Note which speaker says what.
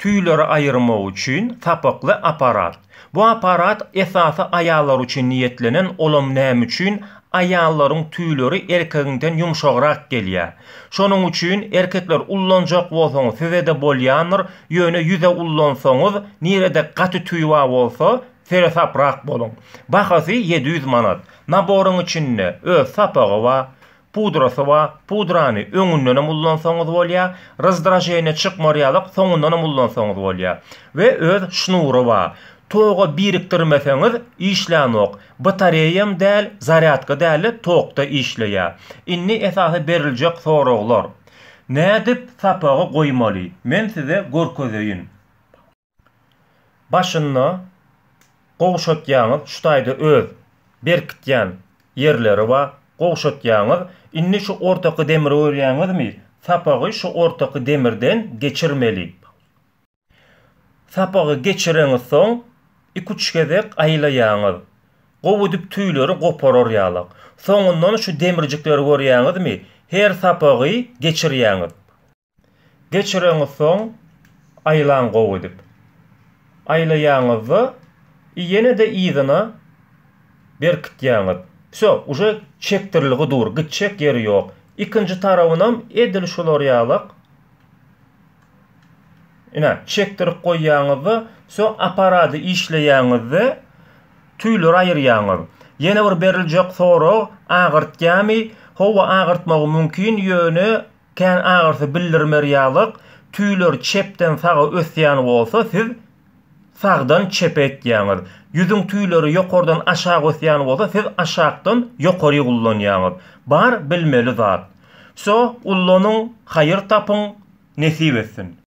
Speaker 1: tüýleri aýyrmak üçin tapakly aparat. Bu aparat esasy ayalar üçin niýetlenen olum nem üçin aýallaryň tüýleri erkeginden ýumşagraak gelýär. Şonuň üçin erkekler ullanjak bolsaň, fewede bolýanyr, ýöne ýüze ullansaňyz, nirede gaty tüýwa bolsa, fere saprak bolun. Bahasy 700 manat. Naborun içinne ö sapagy pudra sowa pudrany öňünden hem ullansaňyz bolýar, razdrajenä çykmaryalyk soňundan hem ullansaňyz We öz şnuru bar. Toğa biriktirmeseňiz işlänok. Batareýam däl, zaryadka däl tokda işleýär. Inni esasy beriljek soraglar. Nä dip tapağa goýmaly? Men size gorkozýyn. Başyny goşup ýanyp, şutaýdy öz berkitýän yerleri bar. Qoşot yağır, inni şu ortaqı demir öyr mi? Sapağı şu ortaqı demirden geçirmeli. Sapağı geçirin son, iku çikedek ayla yağır. Qovu dup tüylörü qoporor yağır. Sonundan şu demircikler öyr mi? Her sapağı geçir yağır. Geçirin son, aylan qovu dup. Ayla yağır. Yine de iyi dana, Berkit Всё, уже чектерлиги дур, гыт чек yok. йок. Икинчи тарабына хам эдил шулар ялык. Эне, чектерип койяңызды, всё аппараты ишлеяңызды, түйлү райыр яңыр. Яна бир берил жок сору, агыртканмы? Хова агыртмагы мүмкүн, йөнү кен агырты билдирмер ялык, чептен sağdan çepe etýäňiz. Yüzüň tüýleri ýokardan aşağı ösýän bolsa, siz aşaqdan ýokary gullanýaňyz. Bar bilmeli zat. So, Со, hayır nesip etsin.